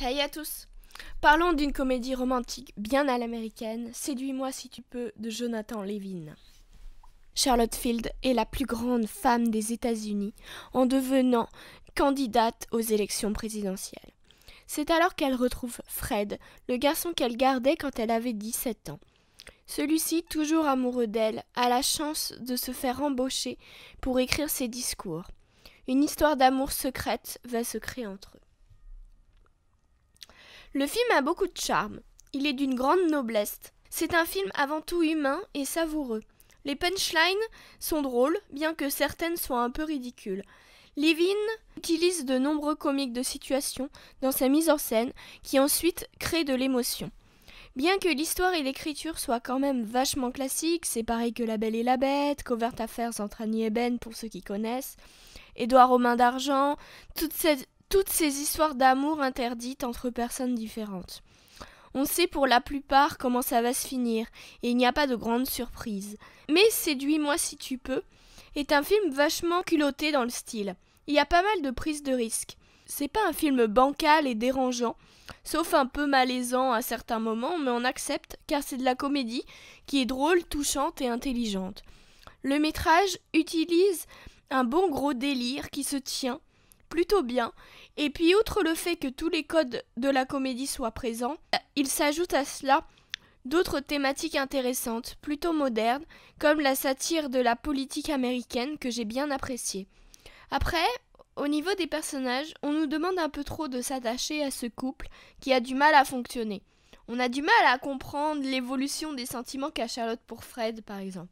Hey à tous Parlons d'une comédie romantique bien à l'américaine, Séduis-moi si tu peux, de Jonathan Levine. Charlotte Field est la plus grande femme des États-Unis en devenant candidate aux élections présidentielles. C'est alors qu'elle retrouve Fred, le garçon qu'elle gardait quand elle avait 17 ans. Celui-ci, toujours amoureux d'elle, a la chance de se faire embaucher pour écrire ses discours. Une histoire d'amour secrète va se créer entre eux. Le film a beaucoup de charme. Il est d'une grande noblesse. C'est un film avant tout humain et savoureux. Les punchlines sont drôles, bien que certaines soient un peu ridicules. Levin utilise de nombreux comiques de situation dans sa mise en scène qui ensuite créent de l'émotion. Bien que l'histoire et l'écriture soient quand même vachement classiques, c'est pareil que La Belle et la Bête, Covert affaires entre Annie et Ben pour ceux qui connaissent, Édouard Romain d'Argent, toute cette toutes ces histoires d'amour interdites entre personnes différentes. On sait pour la plupart comment ça va se finir, et il n'y a pas de grande surprise. Mais Séduis-moi si tu peux est un film vachement culotté dans le style. Il y a pas mal de prises de risques. C'est pas un film bancal et dérangeant, sauf un peu malaisant à certains moments, mais on accepte car c'est de la comédie qui est drôle, touchante et intelligente. Le métrage utilise un bon gros délire qui se tient plutôt bien. Et puis outre le fait que tous les codes de la comédie soient présents, euh, il s'ajoute à cela d'autres thématiques intéressantes, plutôt modernes, comme la satire de la politique américaine que j'ai bien appréciée. Après, au niveau des personnages, on nous demande un peu trop de s'attacher à ce couple qui a du mal à fonctionner. On a du mal à comprendre l'évolution des sentiments qu'a Charlotte pour Fred, par exemple.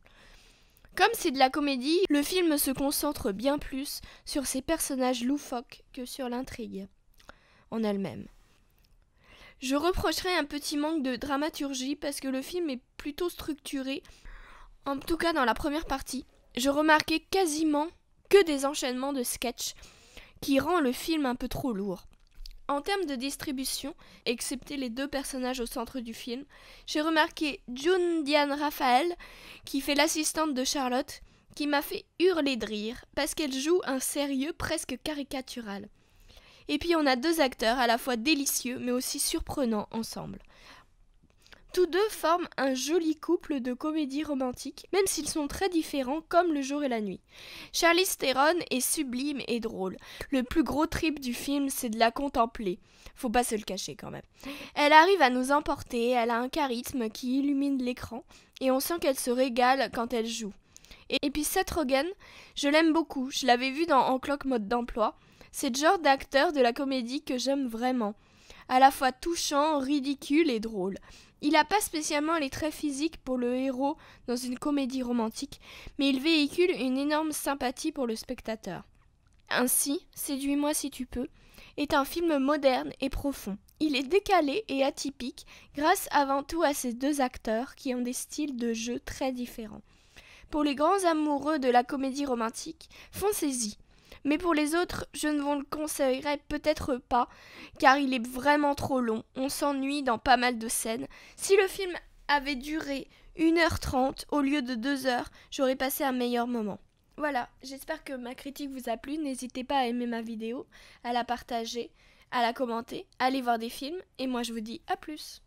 Comme c'est de la comédie, le film se concentre bien plus sur ses personnages loufoques que sur l'intrigue en elle-même. Je reprocherai un petit manque de dramaturgie parce que le film est plutôt structuré, en tout cas dans la première partie. Je remarquais quasiment que des enchaînements de sketchs qui rend le film un peu trop lourd. En termes de distribution, excepté les deux personnages au centre du film, j'ai remarqué June Diane Raphael, qui fait l'assistante de Charlotte, qui m'a fait hurler de rire, parce qu'elle joue un sérieux presque caricatural. Et puis on a deux acteurs à la fois délicieux mais aussi surprenants ensemble. Tous deux forment un joli couple de comédies romantiques, même s'ils sont très différents comme le jour et la nuit. Charlize Theron est sublime et drôle. Le plus gros trip du film, c'est de la contempler. Faut pas se le cacher quand même. Elle arrive à nous emporter, elle a un charisme qui illumine l'écran, et on sent qu'elle se régale quand elle joue. Et puis Seth Rogen, je l'aime beaucoup, je l'avais vu dans En clock mode d'emploi. C'est le genre d'acteur de la comédie que j'aime vraiment à la fois touchant, ridicule et drôle. Il n'a pas spécialement les traits physiques pour le héros dans une comédie romantique, mais il véhicule une énorme sympathie pour le spectateur. Ainsi, Séduis-moi si tu peux est un film moderne et profond. Il est décalé et atypique grâce avant tout à ces deux acteurs qui ont des styles de jeu très différents. Pour les grands amoureux de la comédie romantique, foncez-y mais pour les autres, je ne vous le conseillerais peut-être pas, car il est vraiment trop long, on s'ennuie dans pas mal de scènes. Si le film avait duré 1h30 au lieu de 2h, j'aurais passé un meilleur moment. Voilà, j'espère que ma critique vous a plu, n'hésitez pas à aimer ma vidéo, à la partager, à la commenter, à aller voir des films, et moi je vous dis à plus